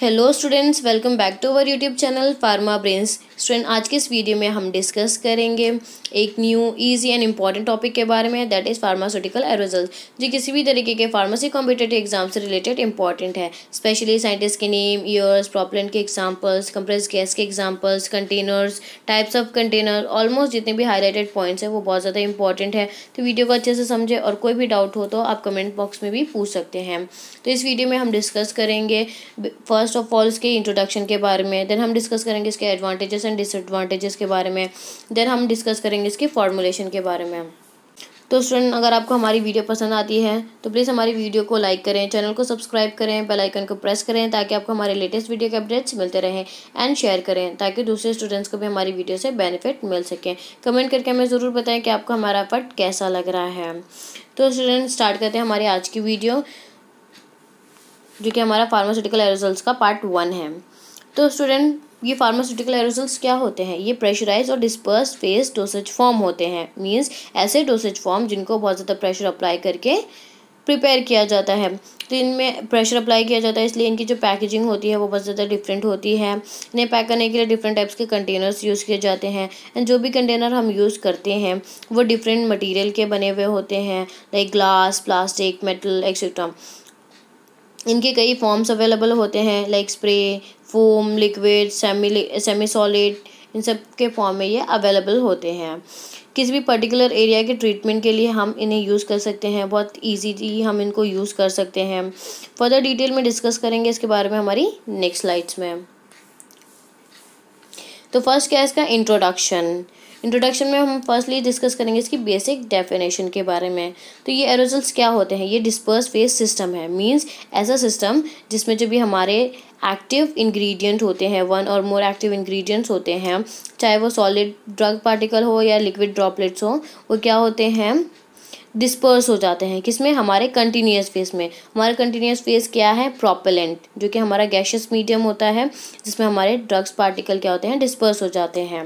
Hello students, welcome back to our YouTube channel Pharma Brains. Student आज के इस video में हम डिस्कस करेंगे एक new easy and important topic के बारे में दैट इज़ फार्मास्यूटिकल एरोजल जो किसी भी तरीके के फार्मेसी कॉम्पिटेटिव एग्जाम से रिलेटेड इंपॉर्टेंट है स्पेशली साइंटिस्ट के नेम ईयर्स प्रॉपलेंट के एग्जाम्पल्स कंप्रेस गैस के examples containers types of container almost जितने भी हाईलाइटेड पॉइंट्स हैं वो बहुत ज़्यादा इंपॉर्टेंट है तो वीडियो को अच्छे से समझे और कोई भी डाउट हो तो आप कमेंट बॉक्स में भी पूछ सकते हैं तो इस वीडियो में हम डिस्कस करेंगे फर्स्ट ऑफ ऑल इसके इंट्रोडक्शन के बारे में देन हम डिस्कस करेंगे इसके एडवांटेजेस एंड डिसएडवांटेजेस के बारे में देन हम डिस्कस करेंगे इसके फॉर्मुलेशन के बारे में तो स्टूडेंट अगर आपको हमारी वीडियो पसंद आती है तो प्लीज़ हमारी वीडियो को लाइक करें चैनल को सब्सक्राइब करें बेल आइकन को प्रेस करें ताकि आपको हमारे लेटेस्ट वीडियो के अपडेट्स मिलते रहें एंड शेयर करें ताकि दूसरे स्टूडेंट्स को भी हमारी वीडियो से बेनिफिट मिल सकें कमेंट करके हमें ज़रूर बताएं कि आपको हमारा पट कैसा लग रहा है तो स्टूडेंट स्टार्ट करते हैं हमारी आज की वीडियो जो कि हमारा फार्मास्यूटिकल एरोजल्स का पार्ट वन है तो स्टूडेंट ये फार्मास्यूटिकल एरोसल्स क्या होते हैं ये प्रेशराइज और डिस्पर्स फेस डोसेज फॉर्म होते हैं मीन्स ऐसे डोसेज फॉर्म जिनको बहुत ज़्यादा प्रेशर अप्लाई करके प्रिपेयर किया जाता है तो इनमें प्रेशर अप्लाई किया जाता है इसलिए इनकी जो पैकेजिंग होती है वो बहुत ज़्यादा डिफरेंट होती है इन्हें पैक करने के लिए डिफरेंट टाइप्स के कंटेनर्स यूज़ किए जाते हैं एंड जो भी कंटेनर हम यूज़ करते हैं वो डिफरेंट मटेरियल के बने हुए होते हैं like glass plastic metal etcetera इनके कई फॉर्म्स अवेलेबल होते हैं like spray foam liquid semi semi solid इन सब के फॉर्म में ये अवेलेबल होते हैं किसी भी पर्टिकुलर एरिया के ट्रीटमेंट के लिए हम इन्हें यूज़ कर सकते हैं बहुत ईजीली हम इनको यूज़ कर सकते हैं फर्दर डिटेल में डिस्कस करेंगे इसके बारे में हमारी नेक्स्ट स्लाइड्स में तो फर्स्ट क्या है इसका इंट्रोडक्शन इंट्रोडक्शन में हम फर्स्टली डिस्कस करेंगे इसकी बेसिक डेफिनेशन के बारे में तो ये एरोजल्स क्या होते हैं ये डिस्पर्स फेस सिस्टम है मीन्स ऐसा सिस्टम जिसमें जो भी हमारे एक्टिव इंग्रेडिएंट होते हैं वन और मोर एक्टिव इंग्रेडिएंट्स होते हैं चाहे वो सॉलिड ड्रग पार्टिकल हो या लिक्विड ड्रॉपलेट्स हो वो क्या होते हैं डिस्पर्स हो जाते हैं किसमें हमारे कंटिन्यूस फेस में हमारा कंटिन्यूस फेस क्या है प्रोपेलेंट जो कि हमारा गैशियस मीडियम होता है जिसमें हमारे ड्रग्स पार्टिकल क्या होते हैं डिस्पर्स हो जाते हैं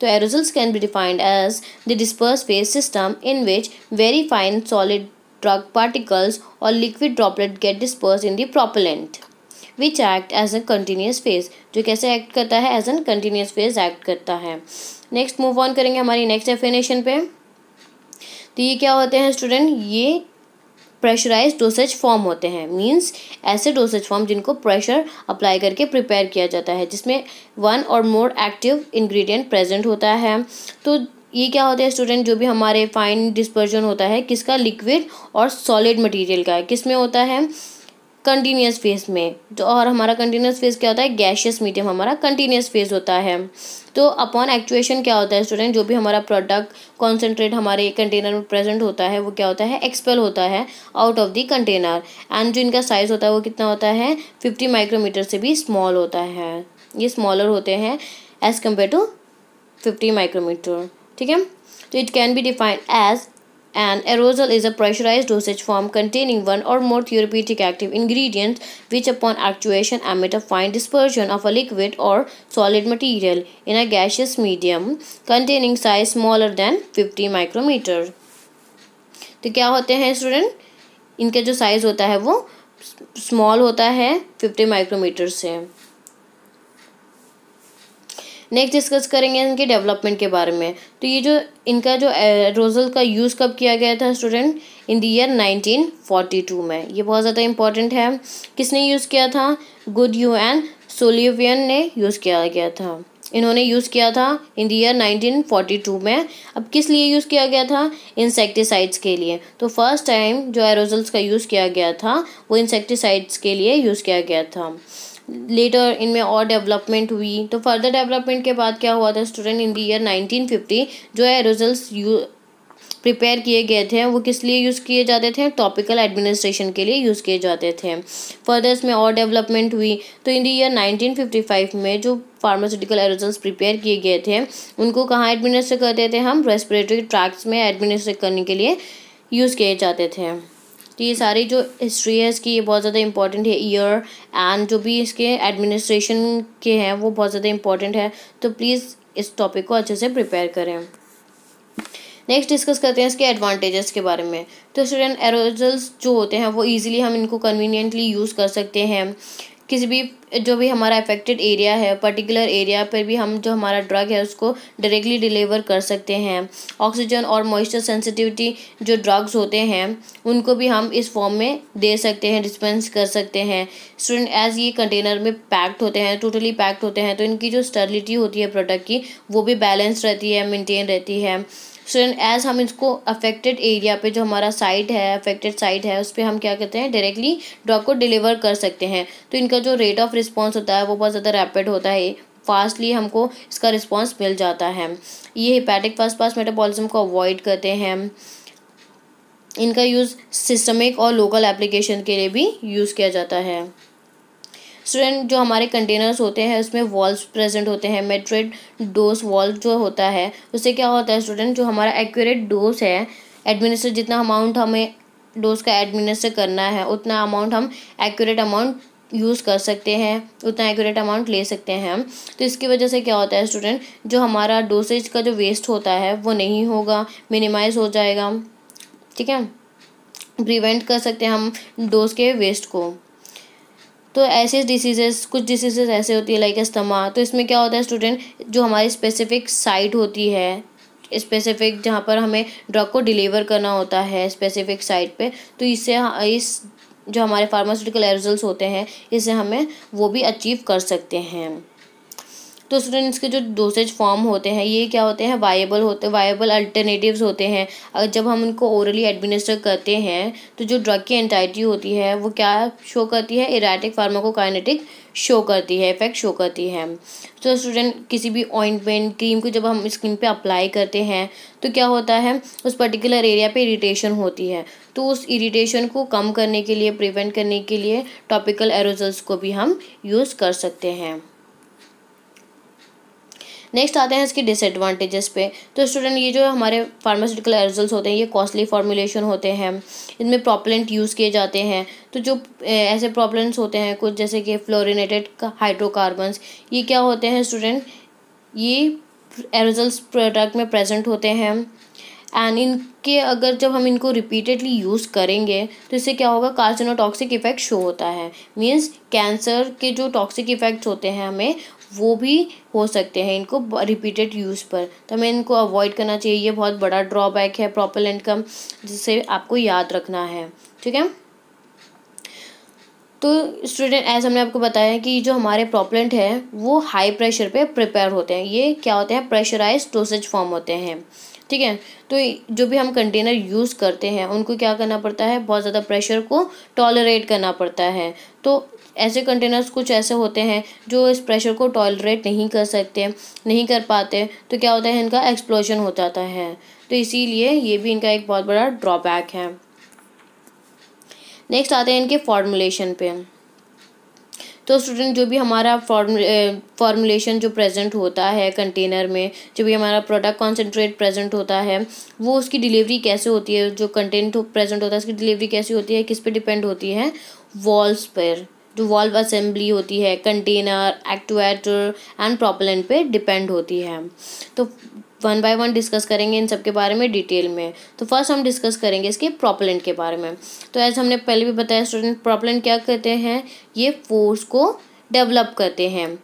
तो aerosols can be defined as the disperse phase system in which very fine solid drug particles और liquid droplet get disperse in the propellant which act as a continuous phase जो कैसे एक्ट करता है as an continuous phase act करता है next move on करेंगे हमारी next definition पे तो ये क्या होते हैं स्टूडेंट ये प्रेशराइज डोसेज फॉर्म होते हैं मींस ऐसे डोसेज फॉर्म जिनको प्रेशर अप्लाई करके प्रिपेयर किया जाता है जिसमें वन और मोर एक्टिव इंग्रेडिएंट प्रेजेंट होता है तो ये क्या होता है स्टूडेंट जो भी हमारे फाइन डिस्पर्जन होता है किसका लिक्विड और सॉलिड मटेरियल का है किस में होता है कंटिन्यूस फेस में तो और हमारा कंटिन्यूस फेस क्या होता है गैशियस मीडियम हमारा कंटिन्यूस फेस होता है तो अपॉन एक्चुएशन क्या होता है स्टूडेंट जो भी हमारा प्रोडक्ट कॉन्सेंट्रेट हमारे कंटेनर में प्रेजेंट होता है वो क्या होता है एक्सपेल होता है out of the container and जो इनका साइज़ होता है वो कितना होता है फिफ्टी माइक्रोमीटर से भी स्मॉल होता है ये स्मॉलर होते हैं as compare to fifty micrometre ठीक है तो it can be defined as An aerosol is a pressurized dosage form containing one or more therapeutic active ingredients which upon actuation emit a fine dispersion of a liquid or solid material in a gaseous medium containing size smaller than 50 micrometer. तो क्या होते हैं student इनका जो size होता है वो small होता है 50 माइक्रोमीटर से नेक्स्ट डिस्कस करेंगे इनके डेवलपमेंट के बारे में तो ये जो इनका जो रोजल का यूज़ कब किया गया था स्टूडेंट इन द ईयर 1942 में ये बहुत ज़्यादा इंपॉर्टेंट है किसने यूज़ किया था गुड यू एन सोलिवियन ने यूज़ किया गया था इन्होंने यूज़ किया था इन द ईयर 1942 में अब किस लिए यूज़ किया गया था इंसेक्टिसाइड्स के लिए तो फर्स्ट टाइम जो एरोजल्स का यूज़ किया गया था वो इंसेक्टिसाइड्स के लिए यूज़ किया गया था लेटर इनमें और डेवलपमेंट हुई तो फर्दर डेवलपमेंट के बाद क्या हुआ था स्टूडेंट इन द ईयर 1950 जो है रिजल्ट यू प्रिपेयर किए गए थे वो किस लिए यूज़ किए जाते थे टॉपिकल एडमिनिस्ट्रेशन के लिए यूज़ किए जाते थे फर्दर इसमें और डेवलपमेंट हुई तो इन द ईयर 1955 में जो फार्मास्यूटिकल एरोजल्स प्रिपेयर किए गए थे उनको कहाँ एडमिनिस्टर करते थे हम रेस्पिरेटरी ट्रैक्स में एडमिनिस्ट्रेट करने के लिए यूज़ किए जाते थे तो ये सारी जो हिस्ट्री है इसकी ये बहुत ज़्यादा इंपॉर्टेंट है ईयर एंड जो भी इसके एडमिनिस्ट्रेशन के हैं वो बहुत ज़्यादा इंपॉर्टेंट है तो प्लीज़ इस टॉपिक को अच्छे से प्रिपेयर करें नेक्स्ट डिस्कस करते हैं इसके एडवांटेजेस के बारे में तो स्टूडेंट एरोजल्स जो होते हैं वो इजीली हम इनको कन्वीनियंटली यूज़ कर सकते हैं किसी भी जो भी हमारा अफेक्टेड एरिया है पर्टिकुलर एरिया पर भी हम जो हमारा ड्रग है उसको डायरेक्टली डिलीवर कर सकते हैं ऑक्सीजन और मॉइस्चर सेंसिटिविटी जो ड्रग्स होते हैं उनको भी हम इस फॉर्म में दे सकते हैं डिस्पेंस कर सकते हैं स्टूडेंट एज ये कंटेनर में पैक्ड होते हैं टोटली पैक्ड होते हैं तो इनकी जो स्टर्लिटी होती है प्रोडक्ट की वो भी बैलेंस रहती है मेनटेन रहती है स्टूडेंट एज हम इसको अफेक्टेड एरिया पे जो हमारा साइट है अफेक्टेड साइट है उस पर हम क्या कहते हैं डायरेक्टली ड्रॉप को डिलीवर कर सकते हैं तो इनका जो रेट ऑफ रिस्पॉन्स होता है वो बहुत ज़्यादा रैपिड होता है फास्टली हमको इसका रिस्पॉन्स मिल जाता है ये हिपैटिक फर्स्ट पास मेटाबॉलिज्म को अवॉइड करते हैं इनका यूज़ सिस्टमिक और लोकल एप्लीकेशन के लिए भी यूज़ किया जाता है स्टूडेंट जो हमारे कंटेनर्स होते हैं उसमें वॉल्स प्रेजेंट होते हैं मेट्रेड डोज वॉल्व जो होता है उससे क्या होता है स्टूडेंट जो हमारा एक्यूरेट डोज है एडमिनिस्टर जितना अमाउंट हमें डोज का एडमिनिस्टर करना है उतना अमाउंट हम एक्यूरेट अमाउंट यूज़ कर सकते हैं उतना एक्यूरेट अमाउंट ले सकते हैं हम तो इसकी वजह से क्या होता है स्टूडेंट जो हमारा डोसेज का जो वेस्ट होता है वो नहीं होगा मिनिमाइज हो जाएगा ठीक है प्रिवेंट कर सकते हैं हम डोज के वेस्ट को तो ऐसे डिसीजेस कुछ डिसीजेस ऐसे होती है लाइक अस्थमा तो इसमें क्या होता है स्टूडेंट जो हमारी स्पेसिफिक साइट होती है स्पेसिफिक जहाँ पर हमें ड्रग को डिलीवर करना होता है स्पेसिफिक साइट पे तो इससे इस जो हमारे फार्मास्यूटिकल एरोजल्स होते हैं इससे हमें वो भी अचीव कर सकते हैं तो स्टूडेंट्स के जो डोसेज फॉर्म होते हैं ये क्या होते हैं वायबल होते वायबल अल्टरनेटिव्स होते हैं अगर जब हम उनको ओरली एडमिनिस्टर करते हैं तो जो ड्रग की एंटाइटी होती है वो क्या शो करती है इराटिक फार्माकोकाइनेटिक शो करती है इफेक्ट शो करती है तो स्टूडेंट किसी भी ऑइंटमेंट क्रीम को जब हम स्किन पे अप्लाई करते हैं तो क्या होता है उस पर्टिकुलर एरिया पे इरिटेशन होती है तो उस इरिटेशन को कम करने के लिए प्रिवेंट करने के लिए टॉपिकल एरोजल्स को भी हम यूज़ कर सकते हैं नेक्स्ट आते हैं इसके डिसएडवांटेजेस पे तो स्टूडेंट ये जो हमारे फार्मास्यूटिकल एरजल्स होते हैं ये कॉस्टली फार्मूलेशन होते हैं इनमें प्रॉपलेंट यूज़ किए जाते हैं तो जो ऐसे प्रॉपलेंट्स होते हैं कुछ जैसे कि फ्लोरिनेटेड हाइड्रोकार्बन्स ये क्या होते हैं स्टूडेंट ये एरजल्स प्रोडक्ट में प्रेजेंट होते हैं एंड इनके अगर जब हम इनको रिपीटेडली यूज़ करेंगे तो इससे क्या होगा कार्सिनोटॉक्सिक टॉक्सिक इफेक्ट शो होता है मीन्स कैंसर के जो टॉक्सिक इफेक्ट्स होते हैं हमें वो भी हो सकते हैं इनको रिपीटेड यूज़ पर तो हमें इनको अवॉइड करना चाहिए ये बहुत बड़ा ड्रॉबैक है प्रोपेलेंट का जिसे आपको याद रखना है ठीक है तो स्टूडेंट एज हमने आपको बताया है कि जो हमारे प्रॉपलेंट है वो हाई प्रेशर पे प्रिपेयर होते हैं ये क्या होते हैं प्रेशराइज टोसेज फॉर्म होते हैं ठीक है तो जो भी हम कंटेनर यूज़ करते हैं उनको क्या करना पड़ता है बहुत ज़्यादा प्रेशर को टॉलरेट करना पड़ता है तो ऐसे कंटेनर्स कुछ ऐसे होते हैं जो इस प्रेशर को टॉलरेट नहीं कर सकते नहीं कर पाते तो क्या होता है इनका एक्सप्लोजन हो जाता है तो इसीलिए ये भी इनका एक बहुत बड़ा ड्रॉबैक है नेक्स्ट आते हैं इनके फॉर्मुलेशन पे तो स्टूडेंट जो भी हमारा फॉर्मुलेशन जो प्रेजेंट होता है कंटेनर में जो भी हमारा प्रोडक्ट कॉन्सेंट्रेट प्रेजेंट होता है वो उसकी डिलीवरी कैसे होती है जो कंटेंट प्रेजेंट होता है उसकी डिलीवरी कैसी होती है किस पे डिपेंड होती है वॉल्स पर जो वॉल्व असेंबली होती है कंटेनर एक्टुएटर एंड प्रॉपलेंट पे डिपेंड होती है तो वन बाय वन डिस्कस करेंगे इन सब के बारे में डिटेल में तो फर्स्ट हम डिस्कस करेंगे इसके प्रॉपलेंट के बारे में तो ऐसे हमने पहले भी बताया स्टूडेंट प्रॉपलेंट क्या करते हैं ये फोर्स को डेवलप करते हैं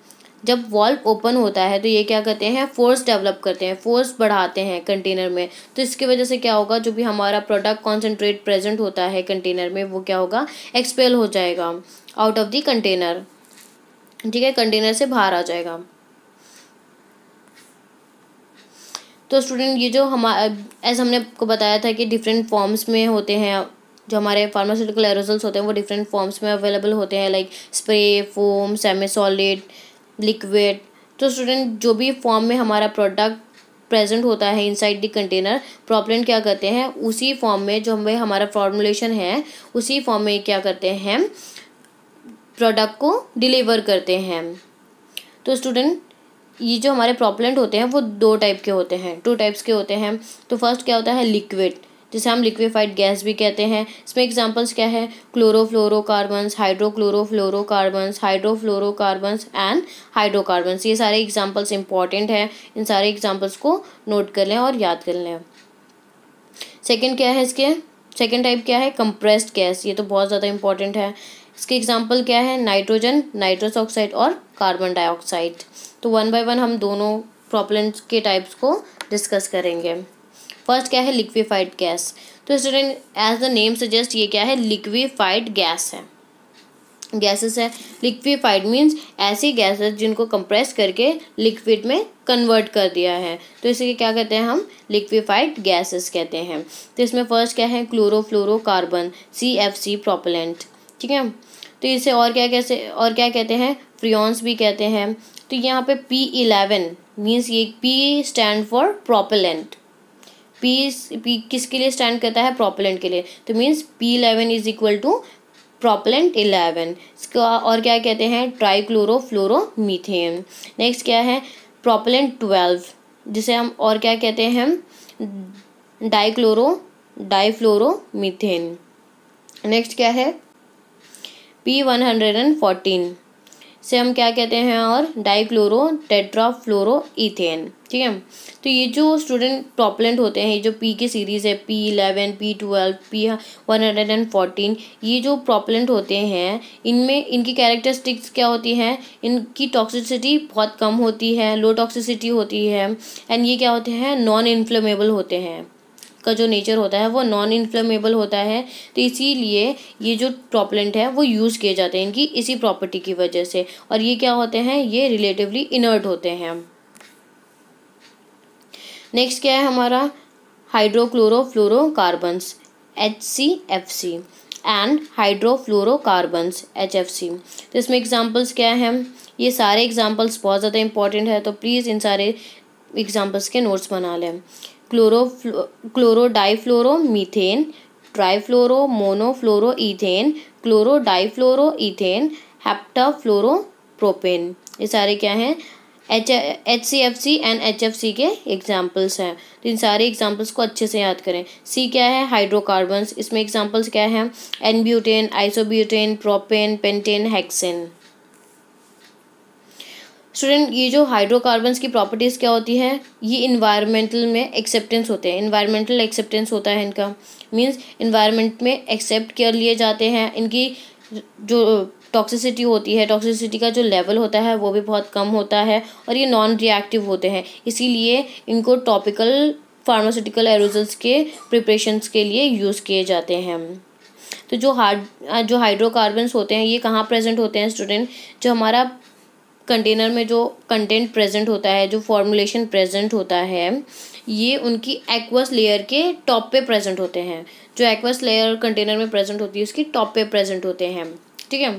जब वॉल्व ओपन होता है तो ये क्या करते हैं फोर्स डेवलप करते हैं फोर्स बढ़ाते हैं कंटेनर में तो इसकी वजह से क्या होगा जो भी हमारा प्रोडक्ट कॉन्सेंट्रेट प्रेजेंट होता है कंटेनर में वो क्या होगा एक्सपेल हो जाएगा आउट ऑफ दी कंटेनर ठीक है कंटेनर से बाहर आ जाएगा तो स्टूडेंट ये जो हम एज हमने आपको बताया था कि डिफरेंट फॉर्म्स में होते हैं जो हमारे फार्मास्यूटिकल एरोजल्स होते हैं वो डिफरेंट फॉर्म्स में अवेलेबल होते हैं like spray foam semi solid liquid तो स्टूडेंट जो भी फॉर्म में हमारा प्रोडक्ट प्रेजेंट होता है इनसाइड द कंटेनर प्रॉपलेंट क्या करते हैं उसी फॉर्म में जो हमें हमारा फॉर्मुलेशन है उसी फॉर्म में क्या करते हैं प्रोडक्ट को डिलीवर करते हैं तो स्टूडेंट ये जो हमारे प्रॉपलेंट होते हैं वो दो टाइप के होते हैं टू टाइप्स के होते हैं तो फर्स्ट क्या होता है लिक्विड जिसे हम लिक्विफाइड गैस भी कहते हैं इसमें एग्जांपल्स क्या है chlorofluorocarbons hydrochlorofluorocarbons hydrofluorocarbons and hydrocarbons ये सारे एग्जांपल्स इंपॉर्टेंट हैं इन सारे एग्जांपल्स को नोट कर लें और याद कर लें सेकेंड क्या है इसके सेकेंड टाइप क्या है कंप्रेस्ड गैस ये तो बहुत ज़्यादा इंपॉर्टेंट है इसके एग्जाम्पल क्या है नाइट्रोजन नाइट्रस ऑक्साइड और कार्बन डाइऑक्साइड तो वन बाय वन हम दोनों प्रॉपलेंट्स के टाइप्स को डिस्कस करेंगे फर्स्ट क्या है लिक्विफाइड गैस तो student as the name suggest ये क्या है लिक्विफाइड गैस है गैसेस है लिक्विफाइड मीन्स ऐसी गैसेस जिनको कंप्रेस करके लिक्विड में कन्वर्ट कर दिया है तो इसे क्या कहते हैं हम लिक्विफाइड गैसेस कहते हैं तो इसमें फर्स्ट क्या है chlorofluorocarbon C F C propellant ठीक है तो इसे और क्या कैसे और क्या कहते हैं फ्रियॉन्स भी कहते हैं तो यहाँ पे पी इलेवन मीन्स ये P stand for propellant P P किसके लिए स्टैंड करता है प्रोपेलेंट के लिए तो means P eleven is equal to propellant eleven इसका और क्या कहते हैं मीथेन नेक्स्ट क्या है प्रोपेलेंट ट्वेल्व जिसे हम और क्या कहते हैं फ्लोरो मीथेन नेक्स्ट क्या है P one hundred and fourteen से हम क्या कहते हैं और डाइक्लोरो टेट्राफ्लोरो इथेन ठीक है तो ये जो स्टूडेंट टॉपलेंट होते हैं ये जो पी की सीरीज़ है P eleven P twelve P one hundred and fourteen ये जो प्रॉपलेंट होते हैं इनमें इनकी कैरेक्टरिस्टिक्स क्या होती हैं इनकी टॉक्सिसिटी बहुत कम होती है लो टॉक्सिसिटी होती है एंड ये क्या होते हैं नॉन इन्फ्लेमेबल होते हैं का जो नेचर होता है वो नॉन इन्फ्लेमेबल होता है तो इसीलिए ये जो प्रॉपलेंट है वो यूज़ किए जाते हैं इनकी इसी प्रॉपर्टी की वजह से और ये क्या होते हैं ये रिलेटिवली इनर्ट होते हैं नेक्स्ट क्या है हमारा hydrochlorofluorocarbons H C F C and hydrofluorocarbons H F C तो इसमें एग्जाम्पल्स क्या हैं ये सारे एग्जाम्पल्स बहुत ज़्यादा इंपॉर्टेंट है तो प्लीज़ इन सारे एग्जाम्पल्स के नोट्स बना लें chloro chlorodifluoromethane trifluoro monofluoroethane fluoro propane ये सारे क्या हैं H H C F C and H F C के एग्जाम्पल्स हैं तो इन सारे एग्जाम्पल्स को अच्छे से याद करें सी क्या है हाइड्रोकार्बन्स इसमें एग्जाम्पल्स क्या हैं n butane isobutane propane pentane hexane student ये जो हाइड्रोकार्बन्स की प्रॉपर्टीज़ क्या होती है ये इन्वायरमेंटल में एक्सेप्टेंस होते हैं इन्वायरमेंटल एक्सेप्टेंस होता है इनका मींस इन्वायरमेंट में एक्सेप्ट कर लिए जाते हैं इनकी जो टॉक्सिसिटी होती है टॉक्सिसिटी का जो लेवल होता है वो भी बहुत कम होता है और ये नॉन रिएक्टिव होते हैं इसीलिए इनको टॉपिकल फार्मास्यूटिकल एरोजल्स के प्रिपरेशंस के लिए यूज़ किए जाते हैं तो जो हार्ड जो हाइड्रोकार्बन्स होते हैं ये कहाँ प्रेजेंट होते हैं स्टूडेंट जो हमारा कंटेनर में जो कंटेंट प्रेजेंट होता है जो फॉर्मुलेशन प्रेजेंट होता है ये उनकी एक्वस लेयर के टॉप पे प्रेजेंट होते हैं जो एक्वस लेयर कंटेनर में प्रेजेंट होती है उसकी टॉप पे प्रेजेंट होते हैं ठीक है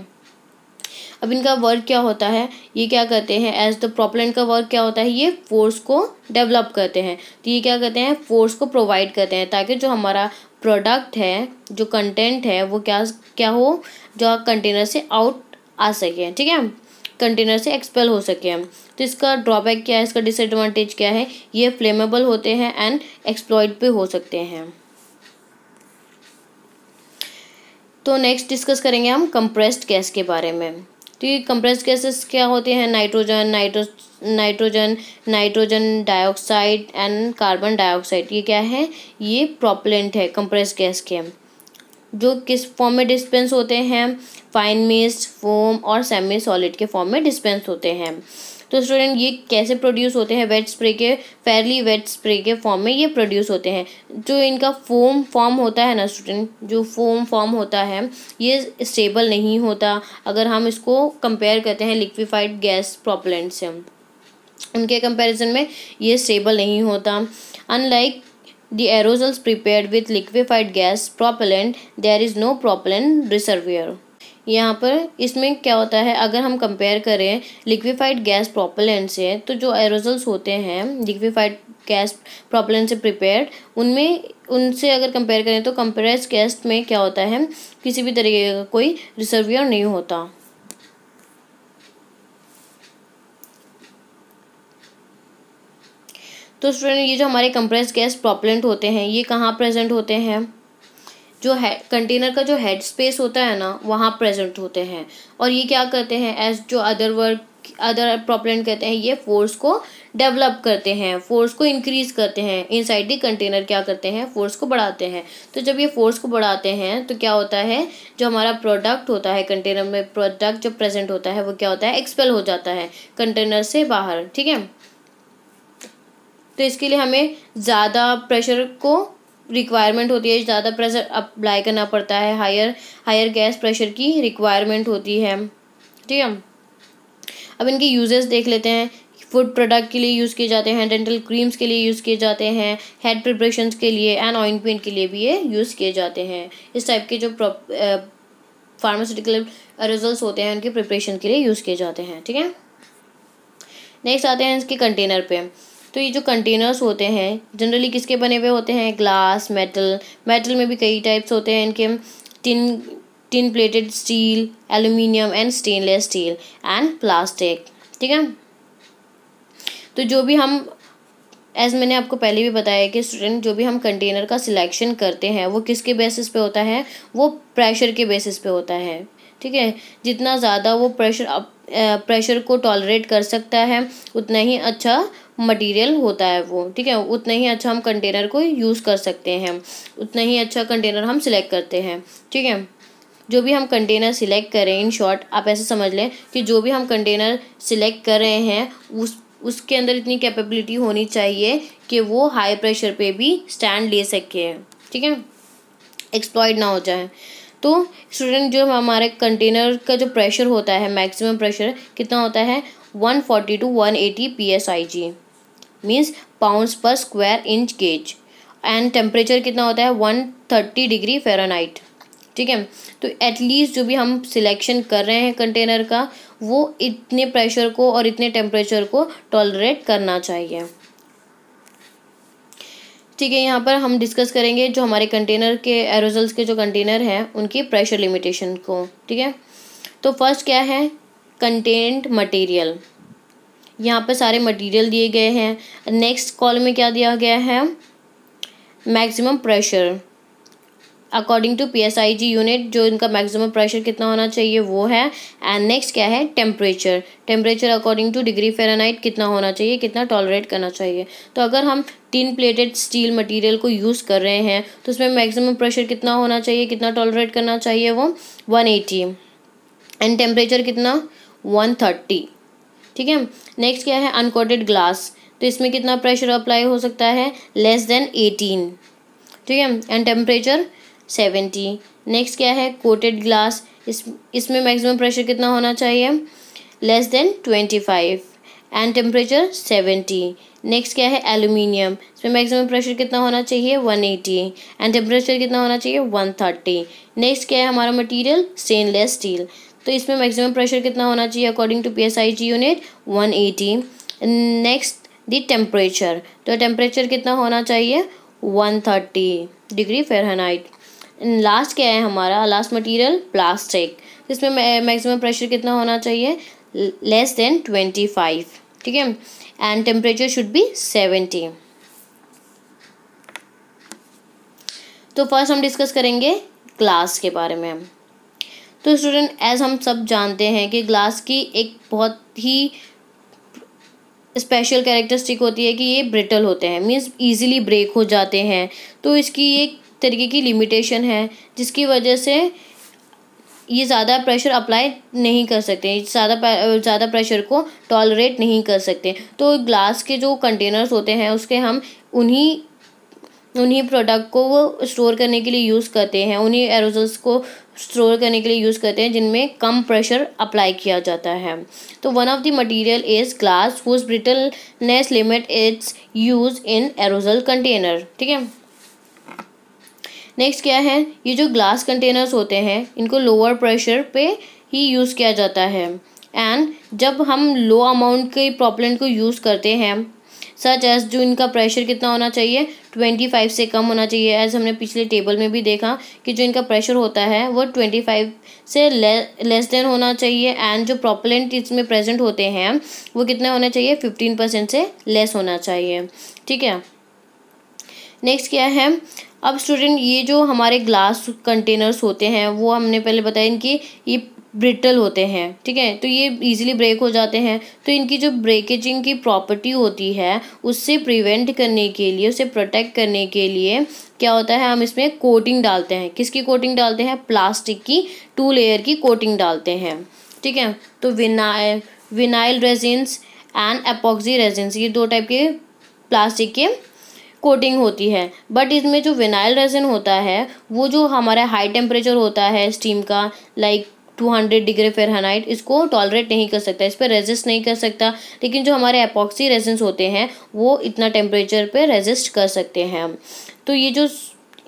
अब इनका वर्क क्या होता है ये क्या करते हैं एज द प्रॉपलेंट का वर्क क्या होता है ये फोर्स को डेवलप करते हैं तो ये क्या करते हैं फोर्स को प्रोवाइड करते हैं ताकि जो हमारा प्रोडक्ट है जो कंटेंट है वो क्या क्या हो जो कंटेनर से आउट आ सके ठीक है कंटेनर से एक्सपेल हो सके हम तो इसका ड्रॉबैक क्या है इसका डिसएडवांटेज क्या है ये फ्लेमेबल होते हैं एंड एक्सप्लॉयड भी हो सकते हैं तो नेक्स्ट डिस्कस करेंगे हम कंप्रेस्ड गैस के बारे में तो ये कंप्रेस्ड गैसेस क्या होते हैं nitrogen nitro nitrogen nitrogen dioxide and carbon dioxide ये क्या है ये प्रॉपलेंट है कंप्रेस्ड गैस के जो किस फॉर्म में डिस्पेंस होते हैं फाइन मिस्ट फोम और सेमी सॉलिड के फॉर्म में डिस्पेंस होते हैं तो स्टूडेंट ये कैसे प्रोड्यूस होते हैं वेट स्प्रे के फेयरली वेट स्प्रे के फॉर्म में ये प्रोड्यूस होते हैं जो इनका फोम फॉर्म होता है ना स्टूडेंट जो फोम फॉर्म होता है ये स्टेबल नहीं होता अगर हम इसको कंपेयर करते हैं लिक्विफाइड गैस प्रॉपलेंट से उनके कंपैरिजन में ये स्टेबल नहीं होता unlike the aerosols prepared with liquefied gas propellant there is no propellant reservoir यहाँ पर इसमें क्या होता है अगर हम कंपेयर करें लिक्विफाइड गैस प्रोपेलेंट से तो जो एरोजल्स होते हैं लिक्विफाइड गैस प्रोपेलेंट से प्रिपेयर्ड उनमें उनसे अगर कंपेयर करें तो कंप्रेस गैस में क्या होता है किसी भी तरीके का कोई रिजर्वियर नहीं होता तो स्टूडेंट ये जो हमारे कंप्रेस गैस प्रॉपलेंट होते हैं ये कहाँ प्रेजेंट होते हैं जो है कंटेनर का जो हेड स्पेस होता है ना वहाँ प्रेजेंट होते हैं और ये क्या करते हैं एज जो अदर वर्क अदर प्रॉपलेंट कहते हैं ये फोर्स को डेवलप करते हैं फोर्स को इंक्रीज करते हैं इनसाइड द कंटेनर क्या करते हैं फोर्स को बढ़ाते हैं तो जब ये फोर्स को बढ़ाते हैं तो क्या होता है जो हमारा प्रोडक्ट होता है कंटेनर में प्रोडक्ट जो प्रेजेंट होता है वो क्या होता है एक्सपेल हो जाता है कंटेनर से बाहर ठीक है तो इसके लिए हमें ज़्यादा प्रेशर को रिक्वायरमेंट होती है ज़्यादा प्रेशर अप्लाई करना पड़ता है हायर हायर गैस प्रेशर की रिक्वायरमेंट होती है ठीक है अब इनके यूजेस देख लेते हैं फूड प्रोडक्ट के लिए यूज़ किए जाते हैं डेंटल क्रीम्स के लिए यूज़ किए जाते हैं हेड प्रिपरेशन के लिए एंड ऑइंटमेंट के लिए भी ये यूज़ किए जाते हैं इस टाइप के जो फार्मास्यूटिकल रिजल्ट होते हैं उनके प्रिपरेशन के लिए यूज़ किए जाते हैं ठीक है नेक्स्ट आते हैं इसके कंटेनर पे तो ये जो कंटेनर्स होते हैं जनरली किसके बने हुए होते हैं ग्लास मेटल मेटल में भी कई टाइप्स होते हैं इनके tin tin plated steel aluminium and stainless steel and plastic ठीक है तो जो भी हम एज मैंने आपको पहले भी बताया कि स्टूडेंट जो भी हम कंटेनर का सिलेक्शन करते हैं वो किसके बेसिस पे होता है वो प्रेशर के बेसिस पे होता है ठीक है जितना ज़्यादा वो प्रेशर प्रेशर को टॉलरेट कर सकता है उतना ही अच्छा मटेरियल होता है वो ठीक है उतना ही अच्छा हम कंटेनर को यूज़ कर सकते हैं उतना ही अच्छा कंटेनर हम सिलेक्ट करते हैं ठीक है जो भी हम कंटेनर सिलेक्ट करें इन शॉर्ट आप ऐसे समझ लें कि जो भी हम कंटेनर सिलेक्ट कर रहे हैं उस उसके अंदर इतनी कैपेबिलिटी होनी चाहिए कि वो हाई प्रेशर पे भी स्टैंड ले सके ठीक है एक्सप्लॉयड ना हो जाए तो स्टूडेंट जो हमारे कंटेनर का जो प्रेशर होता है मैक्सिमम प्रेशर कितना होता है one forty two one eighty P S I G means pound per square inch gauge and temperature कितना होता है वन थर्टी डिग्री फेरानाइट ठीक है तो एटलीस्ट जो भी हम सिलेक्शन कर रहे हैं कंटेनर का वो इतने प्रेशर को और इतने टेम्परेचर को टॉलरेट करना चाहिए ठीक है यहाँ पर हम डिस्कस करेंगे जो हमारे कंटेनर के एरोजल्स के जो कंटेनर हैं उनकी प्रेशर लिमिटेशन को ठीक है तो फर्स्ट क्या है कंटेंट मटेरियल यहाँ पर सारे मटेरियल दिए गए हैं नेक्स्ट कॉलम में क्या दिया गया है maximum pressure according to P S I G unit जो इनका मैक्सिमम प्रेशर कितना होना चाहिए वो है एंड नेक्स्ट क्या है temperature temperature according to degree fahrenheit कितना होना चाहिए कितना टॉलरेट करना चाहिए तो अगर हम तीन प्लेटेड स्टील मटेरियल को यूज़ कर रहे हैं तो उसमें मैक्सिमम प्रेशर कितना होना चाहिए कितना टॉलरेट करना चाहिए वो वन एटी एंड टेम्परेचर कितना वन थर्टी ठीक है नेक्स्ट क्या है अनकोटेड ग्लास तो इसमें कितना प्रेशर अप्लाई हो सकता है लेस देन एटीन ठीक है एंड टेम्परेचर सेवेंटी नेक्स्ट क्या है कोटेड ग्लास इस इसमें मैक्सिमम प्रेशर कितना होना चाहिए less than twenty five and temperature seventy next क्या है एलुमिनियम इसमें मैक्सिमम प्रेशर कितना होना चाहिए वन एटी एंड टेम्परेचर कितना होना चाहिए वन थर्टी नेक्स्ट क्या है हमारा मटेरियल स्टेनलेस स्टील तो इसमें मैक्सिमम प्रेशर कितना होना चाहिए according to P S I G unit one eighty next the temperature तो टेम्परेचर कितना होना चाहिए one thirty degree fahrenheit last क्या है हमारा लास्ट मटीरियल प्लास्टिक इसमें मैक्सिमम प्रेशर कितना होना चाहिए लेस देन ट्वेंटी फाइव ठीक है and temperature should be seventy तो फर्स्ट हम डिस्कस करेंगे ग्लास के बारे में तो स्टूडेंट एज हम सब जानते हैं कि ग्लास की एक बहुत ही स्पेशल कैरेक्टरिस्टिक होती है कि ये ब्रिटल होते हैं मीन्स ईजिली ब्रेक हो जाते हैं तो इसकी एक तरीके की लिमिटेशन है जिसकी वजह से ये ज़्यादा प्रेशर अप्लाई नहीं कर सकते ज़्यादा ज़्यादा प्रेशर को टॉलरेट नहीं कर सकते तो ग्लास के जो कंटेनर्स होते हैं उसके हम उन्हीं उन्हीं प्रोडक्ट को वो स्टोर करने के लिए यूज़ करते हैं उन्हीं एरोजल्स को स्टोर करने के लिए यूज़ करते हैं जिनमें कम प्रेशर अप्लाई किया जाता है तो one of the material is glass whose brittleness limit its use in aerosol container ठीक है नेक्स्ट क्या है ये जो ग्लास कंटेनर्स होते हैं इनको लोअर प्रेशर पे ही यूज़ किया जाता है एंड जब हम लो अमाउंट के प्रॉपलेंट को यूज़ करते हैं सच एज जो इनका प्रेशर कितना होना चाहिए ट्वेंटी फाइव से कम होना चाहिए एज हमने पिछले टेबल में भी देखा कि जो इनका प्रेशर होता है वो ट्वेंटी फाइव से ले, लेस देन होना चाहिए एंड जो प्रॉपलेंट इसमें प्रेजेंट होते हैं वो कितने होना चाहिए फिफ्टीन परसेंट से लेस होना चाहिए ठीक है नेक्स्ट क्या है अब स्टूडेंट ये जो हमारे ग्लास कंटेनर्स होते हैं वो हमने पहले बताया इनकी ये ब्रिटल होते हैं ठीक है तो ये इजीली ब्रेक हो जाते हैं तो इनकी जो ब्रेकेजिंग की प्रॉपर्टी होती है उससे प्रिवेंट करने के लिए उसे प्रोटेक्ट करने के लिए क्या होता है हम इसमें कोटिंग डालते हैं किसकी कोटिंग डालते हैं प्लास्टिक की टू लेयर की कोटिंग डालते हैं ठीक है तो vinyl vinyl resins and epoxy resins ये दो टाइप के प्लास्टिक के कोटिंग होती है बट इसमें जो विनाइल रेजिन होता है वो जो हमारा हाई टेम्परेचर होता है स्टीम का लाइक 200 डिग्री फेरहनाइट इसको टॉलरेट नहीं कर सकता इस पर रेजिस्ट नहीं कर सकता लेकिन जो हमारे एपॉक्सी रेजेंस होते हैं वो इतना टेम्परेचर पे रेजिस्ट कर सकते हैं तो ये जो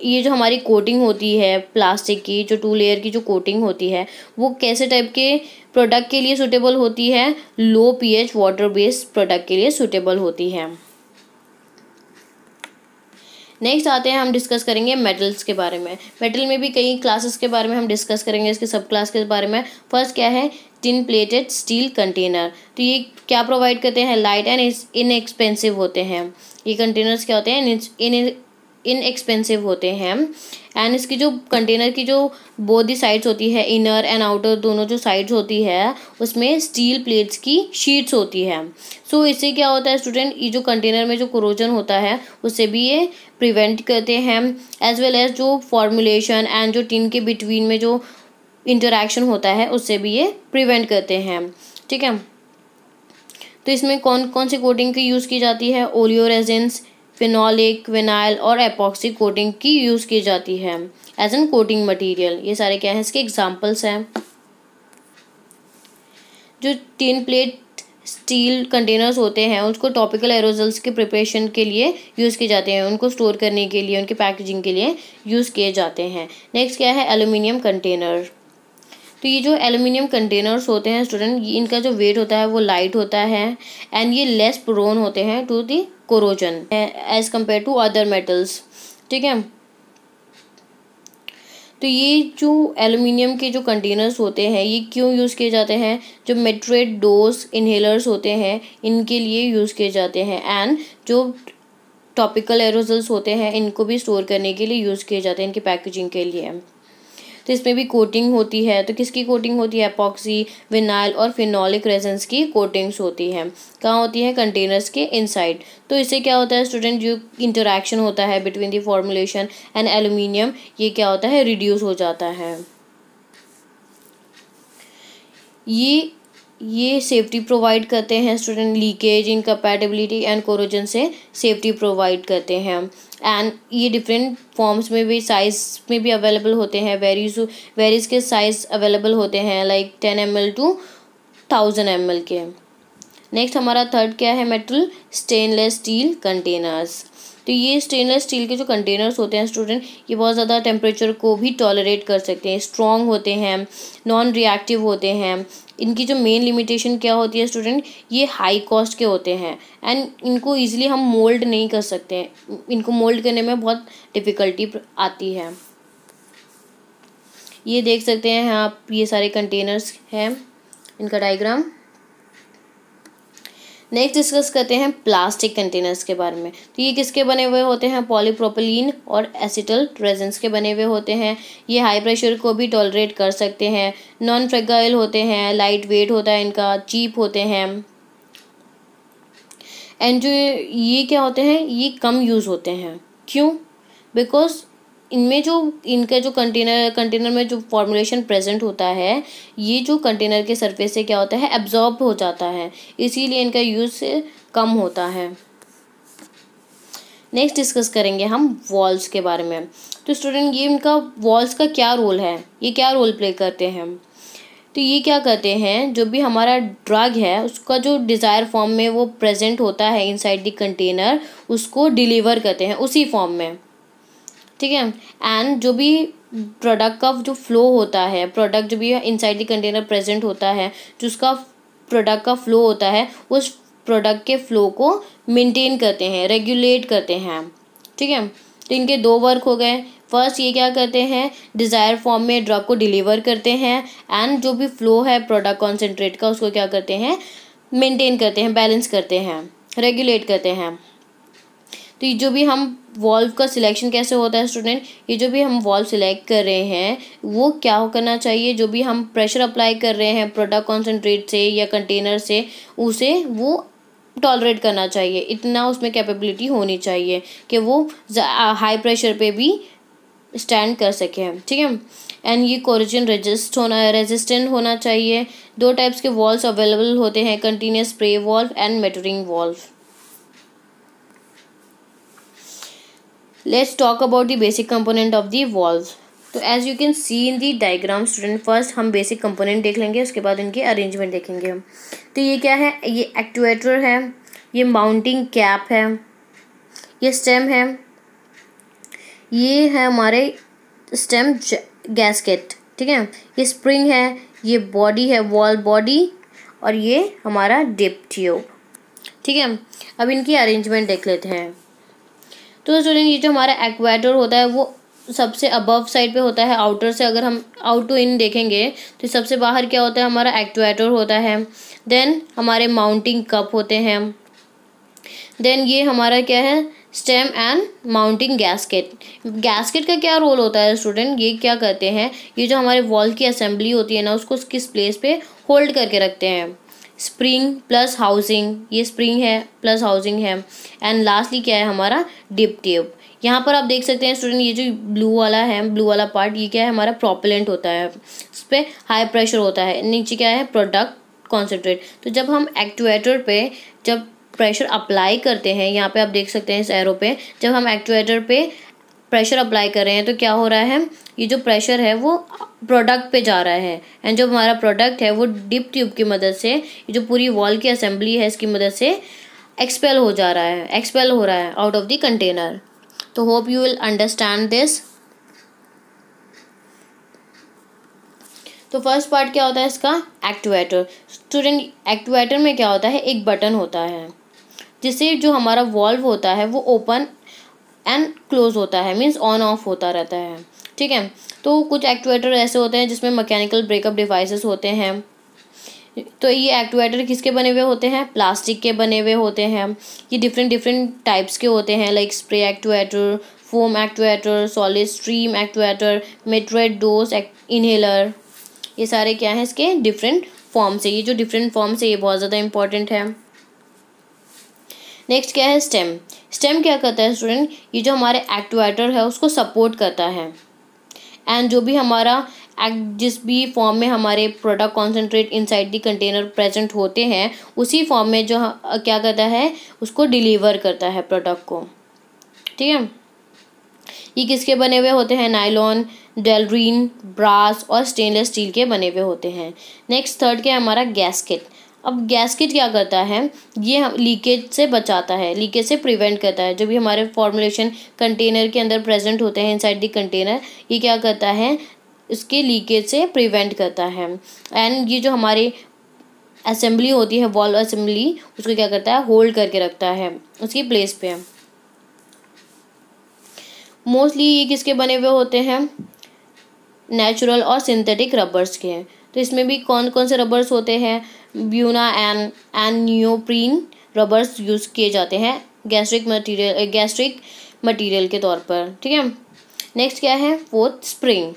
ये जो हमारी कोटिंग होती है प्लास्टिक की जो टू लेयर की जो कोटिंग होती है वो कैसे टाइप के प्रोडक्ट के लिए सूटेबल होती है low pH water based product के लिए सूटेबल होती है नेक्स्ट आते हैं हम डिस्कस करेंगे मेटल्स के बारे में मेटल में भी कई क्लासेस के बारे में हम डिस्कस करेंगे इसके सब क्लास के बारे में फर्स्ट क्या है टिन प्लेटेड स्टील कंटेनर तो ये क्या प्रोवाइड करते हैं लाइट एंड इनएक्सपेंसिव होते हैं ये कंटेनर्स क्या होते हैं इन इनएक्सपेंसिव होते हैं एंड इसकी जो कंटेनर की जो बोध ही साइड्स होती है इनर एंड आउटर दोनों जो साइड्स होती है उसमें स्टील प्लेट्स की शीट्स होती है सो so, इससे क्या होता है स्टूडेंट ये जो कंटेनर में जो क्रोजन होता है उससे भी ये प्रिवेंट करते हैं एज वेल एज जो फॉर्मुलेशन एंड जो टिन के बिटवीन में जो इंटरेक्शन होता है उससे भी ये प्रिवेंट करते हैं ठीक है तो इसमें कौन कौन सी कोटिंग की यूज़ की जाती है ओलियो रेजेंस फिनॉलिक विनाइल और एपॉक्सी कोटिंग की यूज़ की जाती है एज एन कोटिंग मटीरियल ये सारे क्या हैं इसके एग्जाम्पल्स हैं जो तीन प्लेट स्टील कंटेनर्स होते हैं उसको टॉपिकल एरोजल्स के प्रिपरेशन के लिए यूज़ किए जाते हैं उनको स्टोर करने के लिए उनके पैकेजिंग के लिए यूज़ किए जाते हैं नेक्स्ट क्या है एलुमिनियम कंटेनर तो ये जो एलुमिनियम कंटेनर्स होते हैं स्टूडेंट इनका जो वेट होता है वो लाइट होता है एंड ये लेस प्रोन होते हैं to the corrosion as compare to other metals ठीक है तो ये जो एलुमिनियम के जो कंटेनर्स होते हैं ये क्यों यूज़ किए जाते हैं जो मेट्रेट डोज इन्हेलर्स होते हैं इनके लिए यूज़ किए जाते हैं एंड जो टॉपिकल एरोजल्स होते हैं इनको भी स्टोर करने के लिए यूज़ किए जाते हैं इनकी पैकेजिंग के लिए तो इसमें भी कोटिंग होती है तो किसकी कोटिंग होती है अपॉक्सी विनाइल और फिनॉलिक रेजेंस की कोटिंग्स होती है कहाँ होती है कंटेनर्स के इनसाइड तो इससे क्या होता है स्टूडेंट जो इंटरेक्शन होता है between the formulation and aluminium ये क्या होता है रिड्यूस हो जाता है ये ये सेफ्टी प्रोवाइड करते हैं student leakage incompatibility and corrosion से सेफ्टी प्रोवाइड करते हैं एंड ये डिफरेंट फॉर्म्स में भी साइज़ में भी अवेलेबल होते हैं वेरीज वेरीज के साइज़ अवेलेबल होते हैं like ten M L to thousand M L के नेक्स्ट हमारा थर्ड क्या है मेटल स्टेनलेस स्टील कंटेनर्स तो ये स्टेनलेस स्टील के जो कंटेनर्स होते हैं स्टूडेंट ये बहुत ज़्यादा टेम्परेचर को भी टॉलरेट कर सकते हैं स्ट्रॉन्ग होते हैं नॉन रिएक्टिव होते हैं इनकी जो मेन लिमिटेशन क्या होती है स्टूडेंट ये हाई कॉस्ट के होते हैं एंड इनको ईजिली हम मोल्ड नहीं कर सकते हैं इनको मोल्ड करने में बहुत डिफ़िकल्टी आती है ये देख सकते हैं आप ये सारे कंटेनर्स हैं इनका डायग्राम नेक्स्ट डिस्कस करते हैं प्लास्टिक कंटेनर्स के बारे में तो ये किसके बने हुए होते हैं पॉलीप्रोपलिन और एसिटल रेजेंस के बने हुए होते हैं ये हाई प्रेशर को भी टॉलरेट कर सकते हैं नॉन फ्रेगाइल होते हैं लाइट वेट होता है इनका चीप होते हैं एंड जो ये क्या होते हैं ये कम यूज़ होते हैं क्यों बिकॉज इनमें जो इनका जो कंटेनर कंटेनर में जो फॉर्मुलेशन प्रेजेंट होता है ये जो कंटेनर के सरफेस से क्या होता है एब्जॉर्ब हो जाता है इसीलिए इनका यूज़ कम होता है नेक्स्ट डिस्कस करेंगे हम वॉल्स के बारे में तो स्टूडेंट ये इनका वॉल्स का क्या रोल है ये क्या रोल प्ले करते हैं तो ये क्या करते हैं जो भी हमारा ड्रग है उसका जो डिज़ायर फॉर्म में वो प्रेजेंट होता है इनसाइड द कंटेनर उसको डिलीवर करते हैं उसी फॉर्म में ठीक है एंड जो भी प्रोडक्ट का जो फ्लो होता है प्रोडक्ट जो भी इनसाइड द कंटेनर प्रेजेंट होता है जो उसका प्रोडक्ट का फ्लो होता है उस प्रोडक्ट के फ्लो को मेंटेन करते हैं रेगुलेट करते हैं ठीक है तो इनके दो वर्क हो गए फर्स्ट ये क्या करते हैं डिज़ायर फॉर्म में ड्रग को डिलीवर करते हैं एंड जो भी फ्लो है प्रोडक्ट कॉन्सेंट्रेट का उसको क्या करते हैं मेंटेन करते हैं बैलेंस करते हैं रेगुलेट करते हैं तो ये जो भी हम वॉल्व का सिलेक्शन कैसे होता है स्टूडेंट ये जो भी हम वॉल्व सिलेक्ट कर रहे हैं वो क्या करना चाहिए जो भी हम प्रेशर अप्लाई कर रहे हैं प्रोडक्ट कॉन्सेंट्रेट से या कंटेनर से उसे वो टॉलरेट करना चाहिए इतना उसमें कैपेबिलिटी होनी चाहिए कि वो हाई प्रेशर पे भी स्टैंड कर सके ठीक है एंड ये कोरिजिन रेजिस्ट होना रेजिस्टेंट होना चाहिए दो टाइप्स के वॉल्व अवेलेबल होते हैं continuous spray valve and metering valve let's talk about the basic component of the walls तो as you can see in the diagram student first हम बेसिक कंपोनेंट देख लेंगे उसके बाद उनके अरेंजमेंट देखेंगे हम तो ये क्या है ये एक्टुएटर है ये माउंटिंग कैप है ये स्टेम है ये है हमारे स्टेम गैसकेट ठीक है ये स्प्रिंग है ये बॉडी है वॉल बॉडी और ये हमारा डिप ट्यूब ठीक है अब इनकी अरेंजमेंट देख लेते हैं तो स्टूडेंट ये जो हमारा एक्वाडोर होता है वो सबसे अबव साइड पे होता है आउटर से अगर हम आउट टू इन देखेंगे तो सबसे बाहर क्या होता है हमारा एक्टोएटर होता है देन हमारे माउंटिंग कप होते हैं देन ये हमारा क्या है stem and mounting gasket gasket का क्या रोल होता है स्टूडेंट ये क्या करते हैं ये जो हमारे वॉल की असेंबली होती है ना उसको किस प्लेस पे होल्ड करके रखते हैं स्प्रिंग प्लस हाउसिंग ये स्प्रिंग है प्लस हाउसिंग है एंड लास्टली क्या है हमारा डिप ट्यूब यहाँ पर आप देख सकते हैं स्टूडेंट ये जो ब्लू वाला है ब्लू वाला पार्ट ये क्या है हमारा प्रोपेलेंट होता है इस पर हाई प्रेशर होता है नीचे क्या है प्रोडक्ट कॉन्सेंट्रेट तो जब हम एक्चुएटर पे जब प्रेशर अप्लाई करते हैं यहाँ पे आप देख सकते हैं इस एरो पे जब हम एक्चुएटर पे प्रेशर अप्लाई कर रहे हैं तो क्या हो रहा है ये जो प्रेशर है वो प्रोडक्ट पे जा रहा है एंड जो हमारा प्रोडक्ट है वो डिप ट्यूब की मदद से ये जो पूरी वॉल की असेंबली है इसकी मदद से एक्सपेल हो जा रहा है एक्सपेल हो रहा है आउट ऑफ द कंटेनर तो hope you will understand this तो फर्स्ट पार्ट क्या होता है इसका एक्टिवेटर स्टूडेंट एक्टिवेटर में क्या होता है एक बटन होता है जिससे जो हमारा वॉल्व होता है वो ओपन एंड क्लोज होता है मीन्स ऑन ऑफ होता रहता है ठीक है तो कुछ एक्टिवेटर ऐसे होते हैं जिसमें मैकेनिकल ब्रेकअप डिवाइसेस होते हैं तो ये एक्टिवेटर किसके बने हुए होते हैं प्लास्टिक के बने हुए होते हैं ये डिफरेंट डिफरेंट टाइप्स के होते हैं like spray activator foam activator solid stream activator metered dose inhaler ये सारे क्या हैं इसके डिफरेंट फॉर्म से ये जो डिफरेंट फॉर्म से ये बहुत ज़्यादा इंपॉर्टेंट है नेक्स्ट क्या है स्टेम स्टेम क्या करता है स्टूडेंट ये जो हमारे एक्टुएटर है उसको सपोर्ट करता है एंड जो भी हमारा एक्ट जिस भी फॉर्म में हमारे product concentrate inside side container present होते हैं उसी फॉर्म में जो क्या करता है उसको डिलीवर करता है प्रोडक्ट को ठीक है ये किसके बने हुए होते हैं नाइलॉन डेलरीन ब्रास और स्टेनलेस स्टील के बने हुए होते हैं नेक्स्ट थर्ड क्या है हमारा गैसकेट अब गैस क्या करता है ये लीकेज से बचाता है लीकेज से प्रिवेंट करता है जो भी हमारे फॉर्मुलेशन कंटेनर के अंदर प्रेजेंट होते हैं इनसाइड द कंटेनर ये क्या करता है इसके लीकेज से प्रिवेंट करता है एंड ये जो हमारे असेंबली होती है वॉल असेंबली उसको क्या करता है होल्ड करके रखता है उसकी प्लेस पे मोस्टली ये किसके बने हुए होते हैं नेचुरल और सिंथेटिक रबर्स के हैं तो इसमें भी कौन कौन से रबर्स होते हैं buna N N neoprene rubbers use किए जाते हैं गैस्ट्रिक मटीरियल गैस्ट्रिक मटीरियल के तौर पर ठीक है नेक्स्ट क्या है फोर्थ स्प्रिंग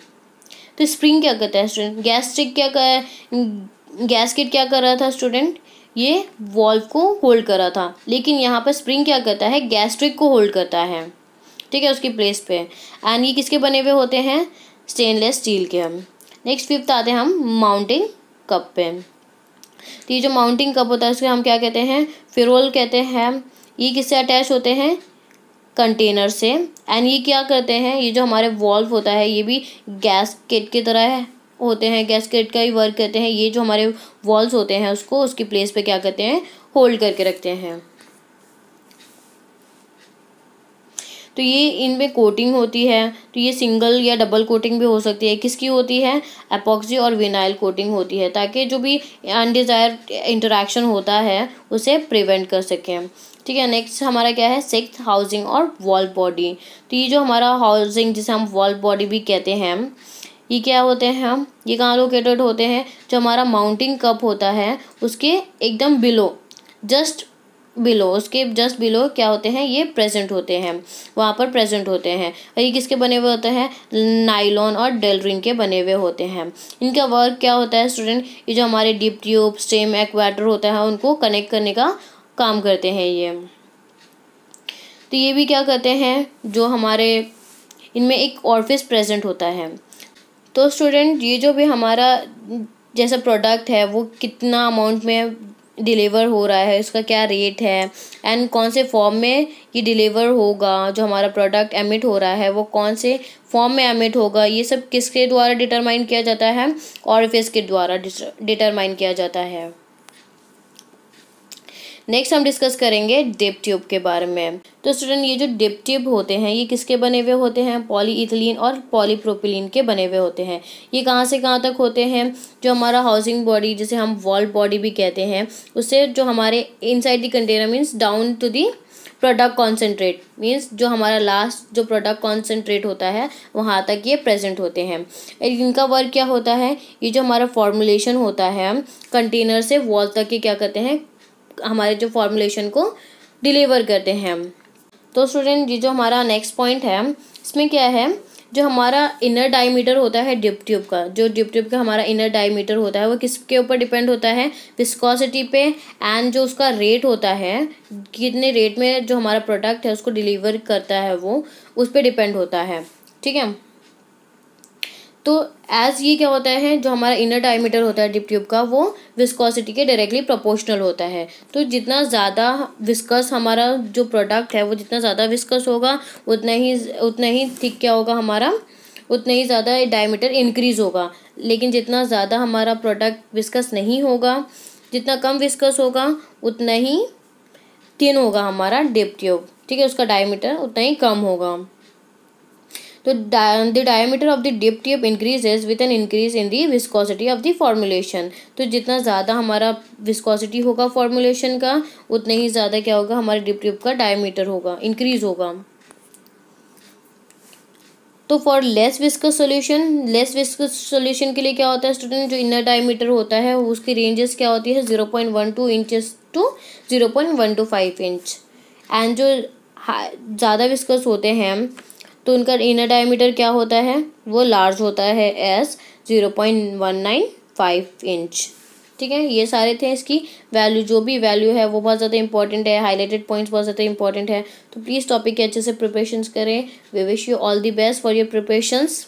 तो स्प्रिंग क्या करता है स्टूडेंट गैस्ट्रिक क्या कर गैसकेट क्या कर रहा था स्टूडेंट ये वॉल्व को होल्ड कर रहा था लेकिन यहाँ पर स्प्रिंग क्या करता है गैस्ट्रिक को होल्ड करता है ठीक है उसकी प्लेस पे एंड ये किसके बने हुए होते हैं स्टेनलेस स्टील के हम नेक्स्ट फिफ्थ आते हैं हम माउंटिंग कप पे तो ये जो माउंटिंग कप होता है उसके हम क्या कहते हैं फिरोल कहते हैं ये किससे अटैच होते हैं कंटेनर से एंड ये क्या करते हैं ये जो हमारे वॉल्व होता है ये भी गैस किट की तरह है होते हैं गैस किट का ही वर्क करते हैं ये जो हमारे वॉल्स होते हैं उसको उसकी प्लेस पे क्या करते हैं होल्ड करके रखते हैं तो ये इन कोटिंग होती है तो ये सिंगल या डबल कोटिंग भी हो सकती है किसकी होती है अपॉक्सी और विनाइल कोटिंग होती है ताकि जो भी अनडिज़ायर इंटरेक्शन होता है उसे प्रिवेंट कर सकें ठीक है नेक्स्ट हमारा क्या है सिक्स हाउसिंग और वॉल बॉडी तो ये जो हमारा हाउसिंग जिसे हम वॉल बॉडी भी कहते हैं ये क्या होते हैं हम ये कहाँ लोकेटेड होते हैं जो हमारा माउंटिंग कप होता है उसके एकदम बिलो जस्ट बिलो उसके जस्ट बिलो क्या होते हैं ये प्रेजेंट होते हैं वहाँ पर प्रेजेंट होते हैं और ये किसके बने हुए होते हैं नाइलॉन और डेलरिन के बने हुए होते हैं इनका वर्क क्या होता है स्टूडेंट ये जो हमारे डीप ट्यूब स्टेम एक्वाटर होता है उनको कनेक्ट करने का काम करते हैं ये तो ये भी क्या करते हैं जो हमारे इनमें एक ऑर्फिस प्रेजेंट होता है तो स्टूडेंट ये जो भी हमारा जैसा प्रोडक्ट है वो कितना अमाउंट में डिलीवर हो रहा है इसका क्या रेट है एंड कौन से फॉर्म में ये डिलीवर होगा जो हमारा प्रोडक्ट एमिट हो रहा है वो कौन से फॉर्म में एमिट होगा ये सब किसके द्वारा डिटरमाइन किया जाता है और फिर इसके द्वारा डिटरमाइन किया जाता है नेक्स्ट हम डिस्कस करेंगे डिप ट्यूब के बारे में तो स्टूडेंट ये जो डिप ट्यूब होते हैं ये किसके बने हुए होते हैं पॉलीइथिलीन और पॉलीप्रोपिलीन के बने हुए होते हैं ये कहाँ से कहाँ तक होते हैं जो हमारा हाउसिंग बॉडी जिसे हम वॉल बॉडी भी कहते हैं उससे जो हमारे inside the container means down to the product concentrate means जो हमारा लास्ट जो प्रोडक्ट कॉन्सेंट्रेट होता है वहाँ तक ये प्रेजेंट होते हैं इनका वर्क क्या होता है ये जो हमारा फॉर्मुलेशन होता है कंटेनर से वॉल तक के क्या करते हैं हमारे जो फॉर्मुलेशन को डिलीवर करते हैं तो स्टूडेंट ये जो हमारा नेक्स्ट पॉइंट है इसमें क्या है जो हमारा इनर डायमीटर होता है डिप ट्यूब का जो डिप ट्यूब का हमारा इनर डायमीटर होता है वो किसके ऊपर डिपेंड होता है विस्कोसिटी पे एंड जो उसका रेट होता है कितने रेट में जो हमारा प्रोडक्ट है उसको डिलीवर करता है वो उस पर डिपेंड होता है ठीक है तो एज़ ये क्या होता है जो हमारा इनर डायमीटर होता है डिप ट्यूब का वो विस्कोसिटी के डायरेक्टली प्रोपोर्शनल होता है तो जितना ज़्यादा विस्कस हमारा जो प्रोडक्ट है वो जितना ज़्यादा विस्कस होगा उतना ही उतना ही थिक क्या होगा हमारा उतना ही ज़्यादा डायमीटर इंक्रीज़ होगा लेकिन जितना ज़्यादा हमारा प्रोडक्ट विस्कस नहीं होगा जितना कम विस्कस होगा उतना ही तीन होगा हमारा डिप ट्यूब ठीक है उसका डायमीटर उतना ही कम होगा तो the diameter of the dip tube increases with an increase in the viscosity of the formulation तो जितना ज़्यादा हमारा विस्कोसिटी होगा फॉर्मुलेशन का उतना ही ज़्यादा क्या होगा हमारे डिप ट्यूब का डायमीटर होगा इंक्रीज होगा तो for less viscous solution less viscous solution के लिए क्या होता है स्टूडेंट जो इनर डायमीटर होता है उसकी रेंजेस क्या होती है zero point one two inches to zero point one two five inch and जो ज़्यादा विस्कस होते हैं तो उनका इनर डायमीटर क्या होता है वो लार्ज होता है as zero point one nine five inch ठीक है ये सारे थे इसकी वैल्यू जो भी वैल्यू है वो बहुत ज़्यादा इंपॉर्टेंट है हाईलाइटेड पॉइंट्स बहुत ज़्यादा इंपॉर्टेंट है तो प्लीज़ टॉपिक के अच्छे से प्रिपरेशन करें we wish you all the best for your preparations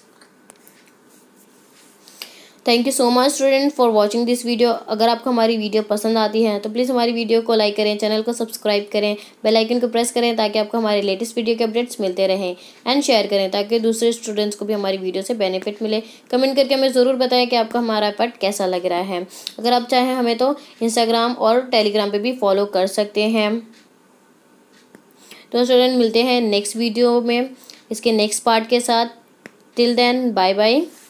thank you so much student for watching this video अगर आपको हमारी वीडियो पसंद आती है तो प्लीज़ हमारी वीडियो को लाइक करें चैनल को सब्सक्राइब करें बेल आइकन को प्रेस करें ताकि आपको हमारे लेटेस्ट वीडियो के अपडेट्स मिलते रहें एंड शेयर करें ताकि दूसरे स्टूडेंट्स को भी हमारी वीडियो से बेनिफिट मिले कमेंट करके हमें ज़रूर बताएं कि आपका हमारा पार्ट कैसा लग रहा है अगर आप चाहें हमें तो इंस्टाग्राम और टेलीग्राम पर भी फॉलो कर सकते हैं तो स्टूडेंट मिलते हैं नेक्स्ट वीडियो में इसके नेक्स्ट पार्ट के साथ टिल देन बाय बाय